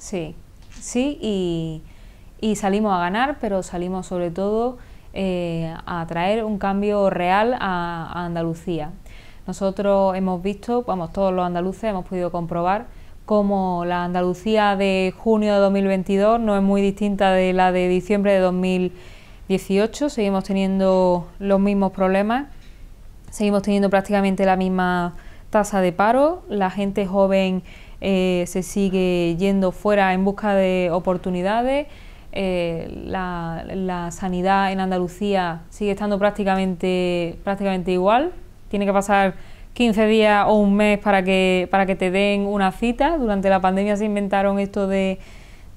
Sí, sí, y, salimos a ganar, pero salimos sobre todo eh, a traer un cambio real a, Andalucía. Nosotros hemos visto, vamos, todos los andaluces hemos podido comprobar cómo la Andalucía de junio de 2022 no es muy distinta de la de diciembre de 2018, seguimos teniendo los mismos problemas, seguimos teniendo prácticamente la misma tasa de paro, la gente joven eh, se sigue yendo fuera en busca de oportunidades, eh, la, sanidad en Andalucía sigue estando prácticamente, prácticamente igual, tiene que pasar 15 días o un mes para que, para que te den una cita, durante la pandemia se inventaron esto de...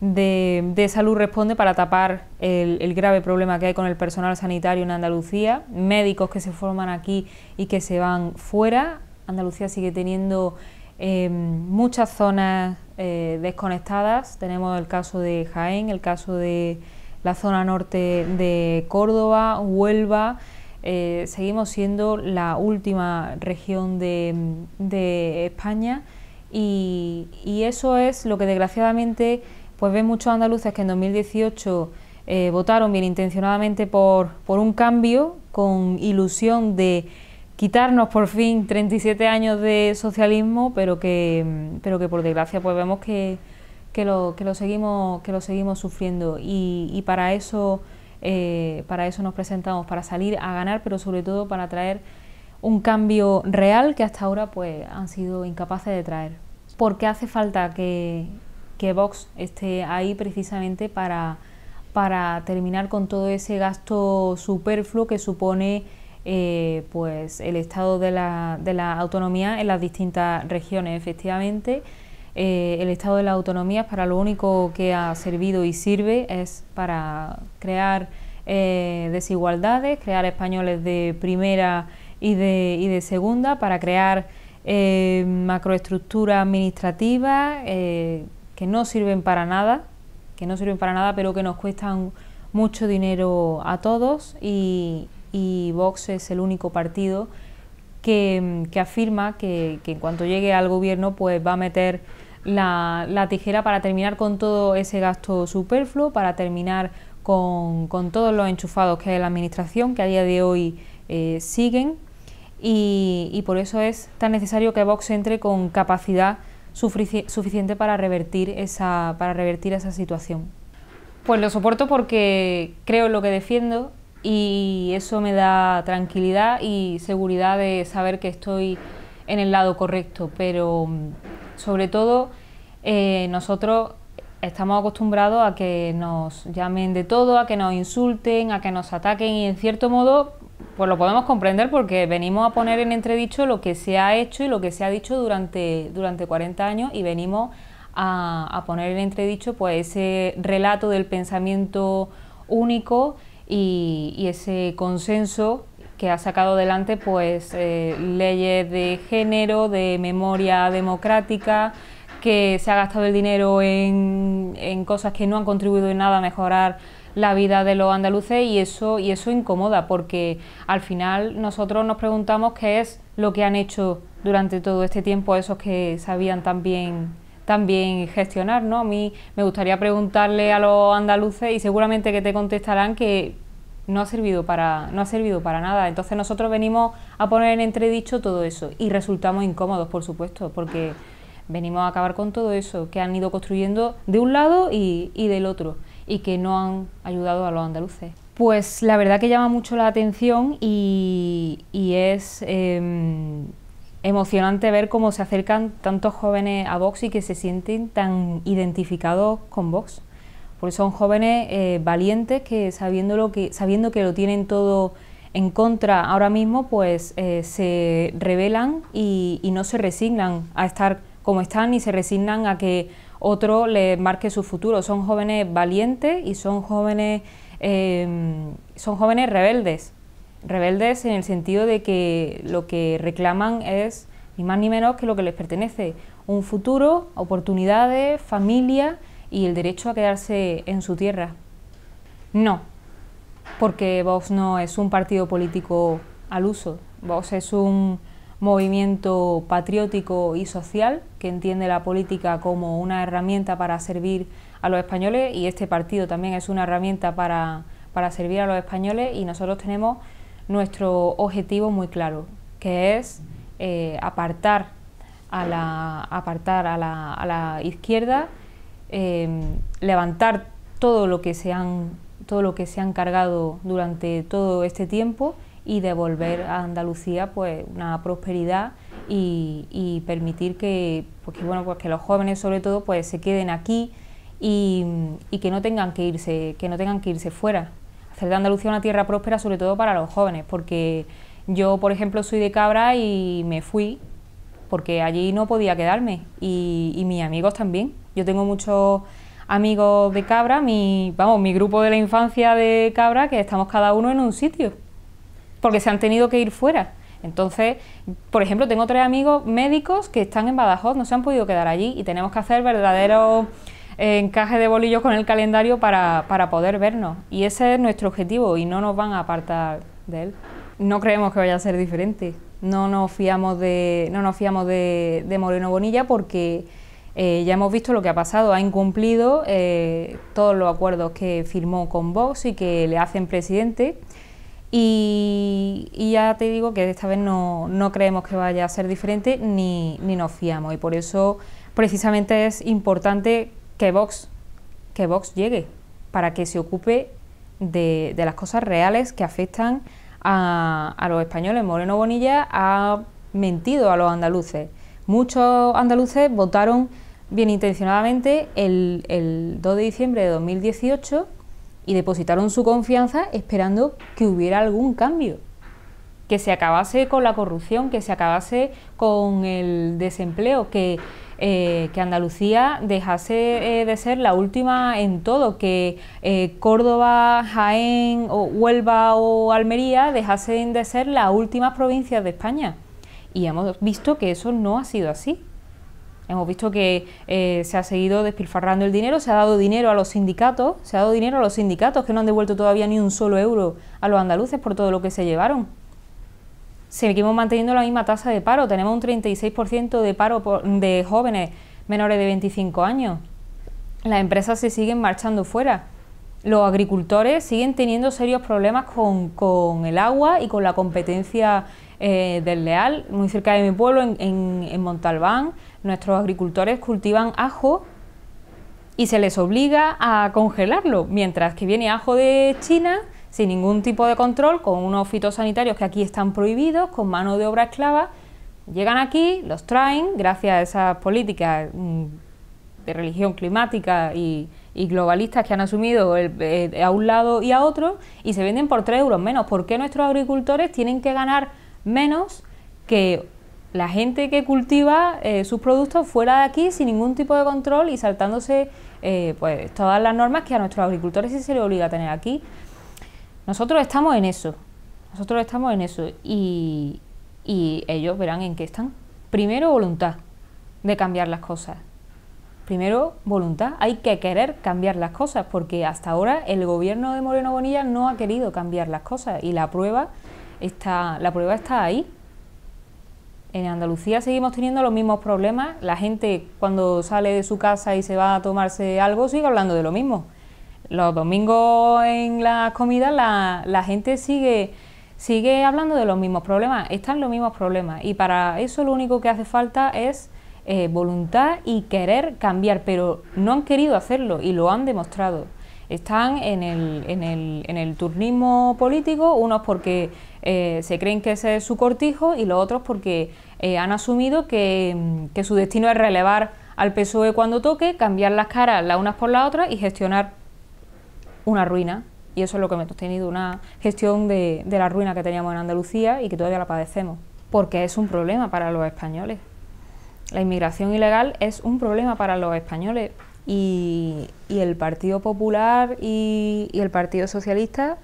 De, Salud Responde para tapar el, el, grave problema que hay con el personal sanitario en Andalucía, médicos que se forman aquí y que se van fuera. Andalucía sigue teniendo Em, muchas zonas eh, desconectadas, tenemos el caso de Jaén, el caso de la zona norte de Córdoba, Huelva, eh, seguimos siendo la última región de, de España y, eso es lo que desgraciadamente pues ven muchos andaluces que en 2018 eh, votaron bien intencionadamente por, por un cambio con ilusión de quitarnos por fin 37 años de socialismo, pero que, pero que por desgracia pues vemos que, lo, seguimos, que lo seguimos sufriendo y, para, eso, eh, para eso nos presentamos, para salir a ganar, pero sobre todo para traer un cambio real que hasta ahora pues han sido incapaces de traer. Porque hace falta que, que Vox esté ahí precisamente para, para terminar con todo ese gasto superfluo que supone eh, pues el estado de la, de la, autonomía en las distintas regiones. Efectivamente, eh, el estado de la autonomía para lo único que ha servido y sirve es para crear eh, desigualdades, crear españoles de primera y de, segunda, para crear macroestructura administrativa que no sirven para nada, que no sirven para nada, pero que nos cuestan mucho dinero a todos y, y Vox es el único partido que, afirma que, en cuanto llegue al gobierno pues va a meter la, la tijera para terminar con todo ese gasto superfluo, para terminar con, con, todos los enchufados que hay en la Administración, que a día de hoy eh, siguen, y, por eso es tan necesario que Vox entre con capacidad suficiente para revertir, esa, para revertir esa situación. Pues lo soporto porque creo en lo que defiendo, y eso me da tranquilidad y seguridad de saber que estoy en el lado correcto, pero mm, sobre todo eh, nosotros estamos acostumbrados a que nos llamen de todo, a que nos insulten, a que nos ataquen y en cierto modo pues lo podemos comprender porque venimos a poner en entredicho lo que se ha hecho y lo que se ha dicho durante, durante 40 años y venimos a, a poner en entredicho pues ese relato del pensamiento único y, ese consenso que ha sacado adelante pues eh, leyes de género, de memoria democrática, que se ha gastado el dinero en, en, cosas que no han contribuido en nada a mejorar la vida de los andaluces y eso, y eso incomoda porque al final nosotros nos preguntamos qué es lo que han hecho durante todo este tiempo esos que sabían tan bien también gestionar, ¿no? A mí me gustaría preguntarle a los andaluces y seguramente que te contestarán que no ha servido para no ha servido para nada. Entonces nosotros venimos a poner en entredicho todo eso y resultamos incómodos, por supuesto, porque venimos a acabar con todo eso que han ido construyendo de un lado y, del otro y que no han ayudado a los andaluces. Pues la verdad que llama mucho la atención y, es em, emocionante ver cómo se acercan tantos jóvenes a Vox y que se sienten tan identificados con Vox. Porque son jóvenes eh, valientes que sabiendo, lo que sabiendo que lo tienen todo en contra ahora mismo, pues eh, se rebelan y, no se resignan a estar como están ni se resignan a que otro les marque su futuro. Son jóvenes valientes y son jóvenes, eh, son jóvenes rebeldes rebeldes en el sentido de que lo que reclaman es ni más ni menos que lo que les pertenece, un futuro, oportunidades, familia y el derecho a quedarse en su tierra. No, porque Vox no es un partido político al uso, Vox es un movimiento patriótico y social que entiende la política como una herramienta para servir a los españoles y este partido también es una herramienta para, para servir a los españoles y nosotros tenemos nuestro objetivo muy claro, que es eh, apartar, a la, apartar a la, a la izquierda, eh, levantar todo lo, que se han, todo lo que se han cargado durante todo este tiempo y devolver a Andalucía pues, una prosperidad y, permitir que, pues, bueno, pues, que los jóvenes sobre todo pues, se queden aquí y, y que, no tengan que, irse, que no tengan que irse fuera hacer de Andalucía una tierra próspera, sobre todo para los jóvenes, porque yo, por ejemplo, soy de Cabra y me fui porque allí no podía quedarme y, y mis amigos también. Yo tengo muchos amigos de Cabra, mi, vamos, mi grupo de la infancia de Cabra, que estamos cada uno en un sitio, porque se han tenido que ir fuera. Entonces, por ejemplo, tengo tres amigos médicos que están en Badajoz, no se han podido quedar allí y tenemos que hacer verdaderos encaje de bolillos con el calendario para, poder vernos. Y ese es nuestro objetivo y no nos van a apartar de él. No creemos que vaya a ser diferente. No nos fiamos de, no nos fiamos de, Moreno Bonilla porque eh, ya hemos visto lo que ha pasado. Ha incumplido eh, todos los acuerdos que firmó con Vox y que le hacen presidente. Y, ya te digo que esta vez no, creemos que vaya a ser diferente ni, ni nos fiamos y por eso precisamente es importante que Vox, que Vox llegue para que se ocupe de, de las cosas reales que afectan a, a los españoles. Moreno Bonilla ha mentido a los andaluces. Muchos andaluces votaron bien intencionadamente el, el, 2 de diciembre de 2018 y depositaron su confianza esperando que hubiera algún cambio, que se acabase con la corrupción, que se acabase con el desempleo, que eh, que Andalucía dejase eh, de ser la última en todo, que eh, Córdoba, Jaén, o Huelva o Almería dejasen de ser las últimas provincias de España. Y hemos visto que eso no ha sido así. Hemos visto que se ha seguido despilfarrando el dinero, se ha dado dinero a los sindicatos, se ha dado dinero a los sindicatos que no han devuelto todavía ni un solo euro a los andaluces por todo lo que se llevaron seguimos manteniendo la misma tasa de paro. Tenemos un 36% de paro de jóvenes menores de 25 años. Las empresas se siguen marchando fuera. Los agricultores siguen teniendo serios problemas con, con el agua y con la competencia eh, del leal... Muy cerca de mi pueblo, en Montalbán, nuestros agricultores cultivan ajo y se les obliga a congelarlo, mientras que viene ajo de China sin ningún tipo de control, con unos fitosanitarios que aquí están prohibidos, con mano de obra esclava, llegan aquí, los traen, gracias a esas políticas mm, de religión climática y, globalistas que han asumido eh, a un lado y a otro, y se venden por 3 euros menos. ¿Por qué nuestros agricultores tienen que ganar menos que la gente que cultiva eh, sus productos fuera de aquí sin ningún tipo de control y saltándose eh, pues todas las normas que a nuestros agricultores sí se les obliga a tener aquí? Nosotros estamos en eso, nosotros estamos en eso y, ellos verán en qué están. Primero, voluntad de cambiar las cosas. Primero, voluntad. Hay que querer cambiar las cosas, porque hasta ahora el gobierno de Moreno Bonilla no ha querido cambiar las cosas y la prueba está, la prueba está ahí. En Andalucía seguimos teniendo los mismos problemas. La gente cuando sale de su casa y se va a tomarse algo sigue hablando de lo mismo los domingos en la comida la, gente sigue, sigue hablando de los mismos problemas, están los mismos problemas y para eso lo único que hace falta es eh, voluntad y querer cambiar, pero no han querido hacerlo y lo han demostrado. Están en el, en el, en el turnismo político, unos porque eh, se creen que ese es su cortijo y los otros porque eh, han asumido que, que su destino es relevar al PSOE cuando toque, cambiar las caras las unas por las otras y gestionar una ruina y eso es lo que hemos tenido, una gestión de, de la ruina que teníamos en Andalucía y que todavía la padecemos, porque es un problema para los españoles. La inmigración ilegal es un problema para los españoles y, el Partido Popular y, el Partido Socialista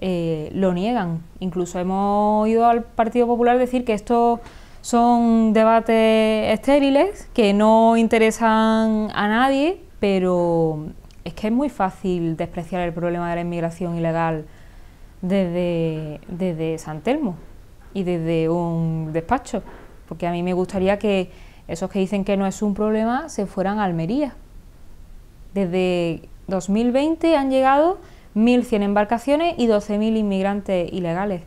eh, lo niegan. Incluso hemos oído al Partido Popular decir que estos son debates estériles, que no interesan a nadie, pero es que es muy fácil despreciar el problema de la inmigración ilegal desde, desde San Telmo y desde un despacho, porque a mí me gustaría que esos que dicen que no es un problema se fueran a Almería. Desde 2020 han llegado 1.100 embarcaciones y 12.000 inmigrantes ilegales.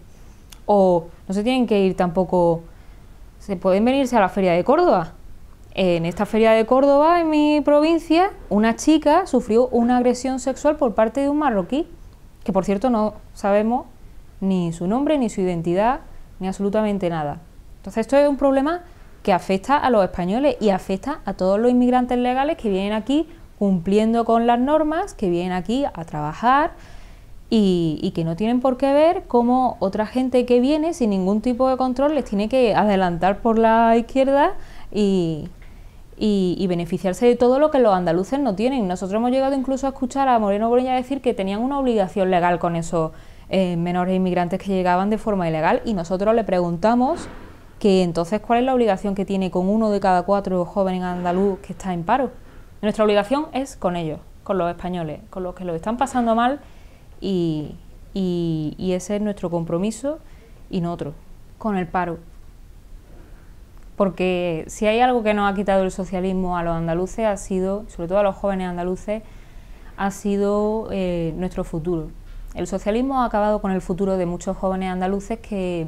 O no se tienen que ir tampoco, se pueden venirse a la feria de Córdoba, en esta feria de Córdoba, en mi provincia, una chica sufrió una agresión sexual por parte de un marroquí, que por cierto no sabemos ni su nombre, ni su identidad, ni absolutamente nada. Entonces esto es un problema que afecta a los españoles y afecta a todos los inmigrantes legales que vienen aquí cumpliendo con las normas, que vienen aquí a trabajar y, que no tienen por qué ver cómo otra gente que viene sin ningún tipo de control les tiene que adelantar por la izquierda y, y, beneficiarse de todo lo que los andaluces no tienen. Nosotros hemos llegado incluso a escuchar a Moreno Boreña decir que tenían una obligación legal con esos eh, menores inmigrantes que llegaban de forma ilegal y nosotros le preguntamos que entonces cuál es la obligación que tiene con uno de cada cuatro jóvenes andaluz que está en paro. Nuestra obligación es con ellos, con los españoles, con los que lo están pasando mal y, y ese es nuestro compromiso y no otro, con el paro porque si hay algo que nos ha quitado el socialismo a los andaluces, ha sido, sobre todo a los jóvenes andaluces, ha sido eh, nuestro futuro. El socialismo ha acabado con el futuro de muchos jóvenes andaluces que,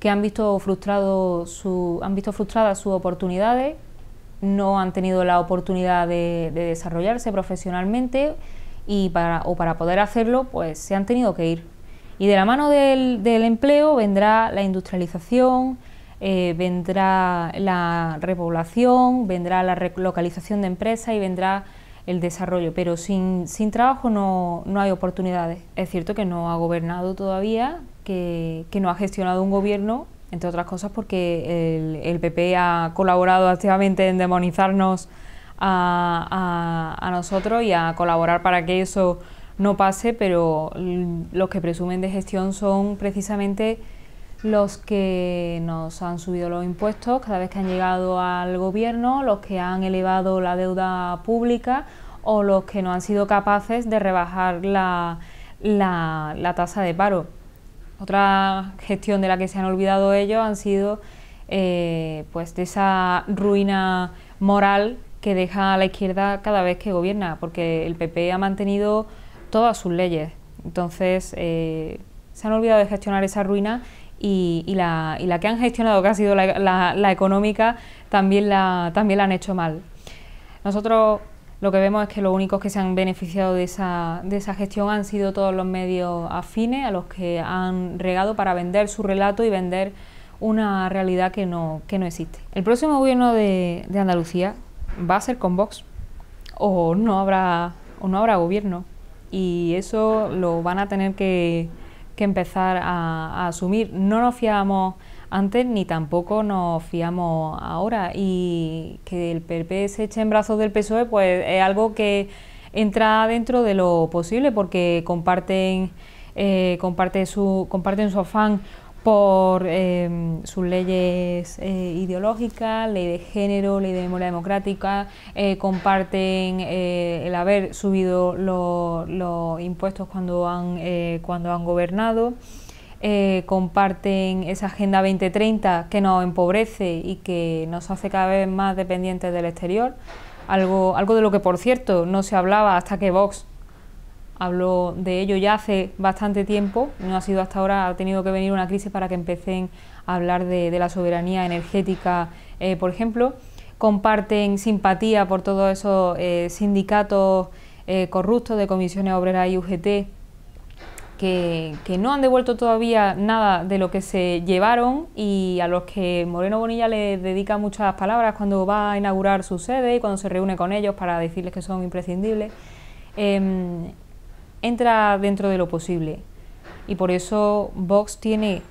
que han, visto frustrado su, han visto frustradas sus oportunidades, no han tenido la oportunidad de, desarrollarse profesionalmente y para, o para poder hacerlo, pues se han tenido que ir. Y de la mano del empleo vendrá la industrialización, eh, vendrá la repoblación, vendrá la relocalización de empresas y vendrá el desarrollo, pero sin, trabajo no, hay oportunidades. Es cierto que no ha gobernado todavía, que, que no ha gestionado un gobierno, entre otras cosas porque el, PP ha colaborado activamente en demonizarnos a, a, a, nosotros y a colaborar para que eso no pase, pero los que presumen de gestión son precisamente los que nos han subido los impuestos cada vez que han llegado al gobierno, los que han elevado la deuda pública o los que no han sido capaces de rebajar la, la, tasa de paro. Otra gestión de la que se han olvidado ellos han sido eh, pues de esa ruina moral que deja a la izquierda cada vez que gobierna, porque el PP ha mantenido todas sus leyes. Entonces, eh, se han olvidado de gestionar esa ruina y, la, que han gestionado, que ha sido la, la, económica, también la, también la han hecho mal. Nosotros lo que vemos es que los únicos que se han beneficiado de esa, de esa gestión han sido todos los medios afines a los que han regado para vender su relato y vender una realidad que no, que no existe. El próximo gobierno de, Andalucía va a ser con Vox o no habrá, o no habrá gobierno y eso lo van a tener que, que empezar a, asumir. No nos fiábamos antes ni tampoco nos fiamos ahora y que el PP se eche en brazos del PSOE pues es algo que entra dentro de lo posible porque comparten eh, comparten su comparten su afán por em, sus leyes eh, ideológicas, ley de género, ley de memoria democrática, eh, comparten eh, el haber subido los impuestos cuando han, cuando han gobernado, comparten esa Agenda 2030 que nos empobrece y que nos hace cada vez más dependientes del exterior, algo, algo de lo que por cierto no se hablaba hasta que Vox habló de ello ya hace bastante tiempo, no ha sido hasta ahora, ha tenido que venir una crisis para que empecen a hablar de, la soberanía energética, eh, por ejemplo. Comparten simpatía por todos esos eh, sindicatos eh, corruptos de comisiones obreras y UGT que, no han devuelto todavía nada de lo que se llevaron y a los que Moreno Bonilla les dedica muchas palabras cuando va a inaugurar su sede y cuando se reúne con ellos para decirles que son imprescindibles. Em, entra dentro de lo posible. Y por eso Vox tiene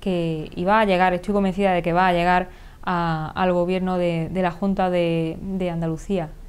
que, y va a llegar, estoy convencida de que va a llegar al gobierno de, la Junta de Andalucía.